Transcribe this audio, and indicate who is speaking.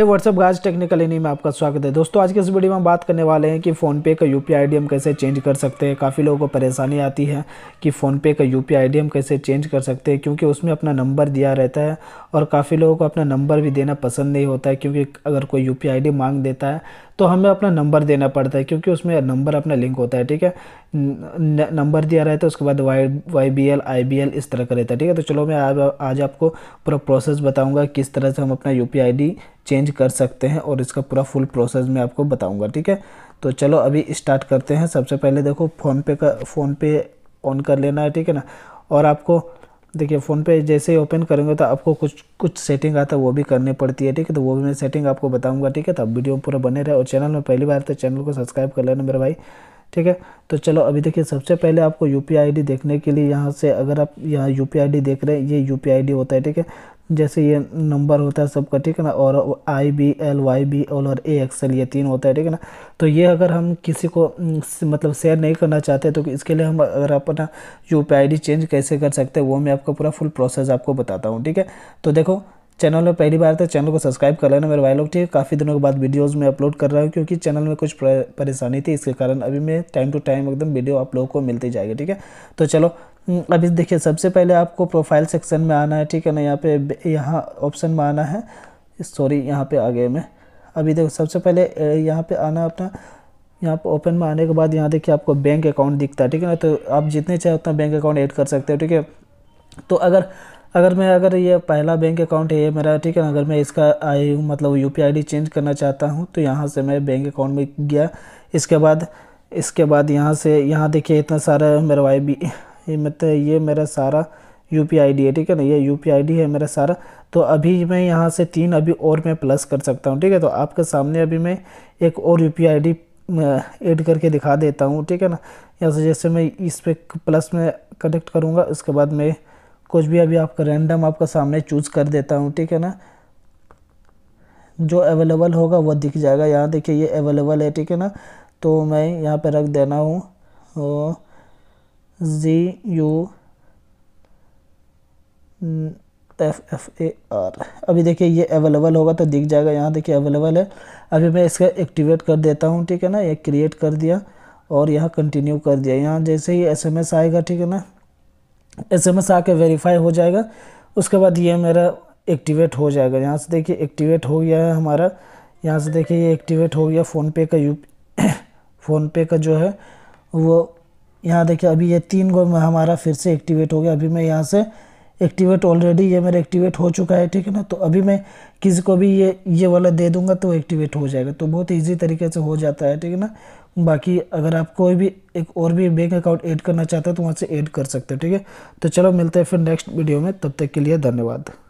Speaker 1: हे WhatsApp गाज technical इनी में आपका स्वागत है दोस्तों आज के इस वीडियो में बात करने वाले हैं कि फ़ोनपे का यू पी हम कैसे चेंज कर सकते हैं काफ़ी लोगों को परेशानी आती है कि फ़ोनपे का यू पी हम कैसे चेंज कर सकते हैं क्योंकि उसमें अपना नंबर दिया रहता है और काफ़ी लोगों को अपना नंबर भी देना पसंद नहीं होता है क्योंकि अगर कोई यू पी मांग देता है तो हमें अपना नंबर देना पड़ता है क्योंकि उसमें नंबर अपना लिंक होता है ठीक है नंबर दिया रहता है उसके बाद Y Y B L I B L इस तरह का रहता है ठीक है तो चलो मैं आज, आज आपको पूरा प्रोसेस बताऊँगा किस तरह से हम अपना यू पी चेंज कर सकते हैं और इसका पूरा फुल प्रोसेस मैं आपको बताऊँगा ठीक है तो चलो अभी स्टार्ट करते हैं सबसे पहले देखो फ़ोनपे का फोनपे ऑन कर लेना है ठीक है ना और आपको देखिए फ़ोन पे जैसे ही ओपन करेंगे तो आपको कुछ कुछ सेटिंग आता है वो भी करनी पड़ती है ठीक है तो वो भी मैं सेटिंग आपको बताऊंगा ठीक है तो अब वीडियो पूरा बने रहे और चैनल में पहली बार तो चैनल को सब्सक्राइब कर लेना मेरे भाई ठीक है तो चलो अभी देखिए सबसे पहले आपको यू पी देखने के लिए यहाँ से अगर आप यहाँ यू पी देख रहे हैं ये यू पी होता है ठीक है जैसे ये नंबर होता है सबका ठीक है ना और I B L Y B L और ए एक्सएल ये तीन होता है ठीक है ना तो ये अगर हम किसी को मतलब शेयर नहीं करना चाहते तो इसके लिए हम अगर अपना यू पी चेंज कैसे कर सकते हैं वो मैं आपका पूरा फुल प्रोसेस आपको बताता हूँ ठीक है तो देखो चैनल में पहली बार तो चैनल को सब्सक्राइब कर लेना मेरे भाई लोग ठीक है काफ़ी दिनों के बाद वीडियोस में अपलोड कर रहा हूँ क्योंकि चैनल में कुछ परेशानी थी इसके कारण अभी मैं टाइम टू टाइम एकदम वीडियो आप लोगों को मिलती जाएगी ठीक है तो चलो हम्म, अभी देखिए सबसे पहले आपको प्रोफाइल सेक्शन में आना है ठीक है ना यहाँ पे यहाँ ऑप्शन में आना है सॉरी यहाँ पे आगे में अभी देखो सबसे पहले यहाँ पे आना अपना यहाँ पे ओपन में आने के बाद यहाँ देखिए आपको बैंक अकाउंट दिखता है ठीक है ना तो आप जितने चाहे उतना बैंक अकाउंट ऐड कर सकते हो ठीक है तो अगर अगर मैं अगर ये पहला बैंक अकाउंट है ये मेरा ठीक है ना अगर मैं इसका आई मतलब यू पी चेंज करना चाहता हूँ तो यहाँ से मैं बैंक अकाउंट में गया इसके बाद इसके बाद यहाँ से यहाँ देखिए इतना सारा मेरा वाई बी ये मत ये मेरा सारा यू पी आई डी है ठीक है ना ये यू पी आई डी है मेरा सारा तो अभी मैं यहाँ से तीन अभी और मैं प्लस कर सकता हूँ ठीक है तो आपके सामने अभी मैं एक और U P I D add करके दिखा देता हूँ ठीक है ना यहाँ से जैसे मैं इस पर प्लस में कनेक्ट करूँगा उसके बाद मैं कुछ भी अभी आपका रैंडम आपका सामने चूज़ कर देता हूँ ठीक है ना जो अवेलेबल होगा वो दिख जाएगा यहाँ देखिए ये अवेलेबल है ठीक है ना तो मैं यहाँ पर रख देना हूँ J U F F A R अभी देखिए ये अवेलेबल होगा तो दिख जाएगा यहाँ देखिए अवेलेबल है अभी मैं इसका एक्टिवेट कर देता हूँ ठीक है ना ये क्रिएट कर दिया और यहाँ कंटिन्यू कर दिया यहाँ जैसे ही एसएमएस आएगा ठीक है ना एसएमएस आके वेरीफाई हो जाएगा उसके बाद ये मेरा एक्टिवेट हो जाएगा यहाँ से देखिए एक्टिवेट हो गया है हमारा यहाँ से देखिए ये एक्टिवेट हो गया फ़ोनपे का यू फ़ोनपे का जो है वो यहाँ देखिए अभी ये तीन गो हमारा फिर से एक्टिवेट हो गया अभी मैं यहाँ से एक्टिवेट ऑलरेडी ये मेरा एक्टिवेट हो चुका है ठीक है ना तो अभी मैं किसी को भी ये ये वाला दे दूंगा तो एक्टिवेट हो जाएगा तो बहुत ईजी तरीके से हो जाता है ठीक है ना बाकी अगर आप कोई भी एक और भी बैंक अकाउंट ऐड करना चाहते हैं तो वहाँ से ऐड कर सकते हो ठीक है तो चलो मिलते हैं फिर नेक्स्ट वीडियो में तब तक के लिए धन्यवाद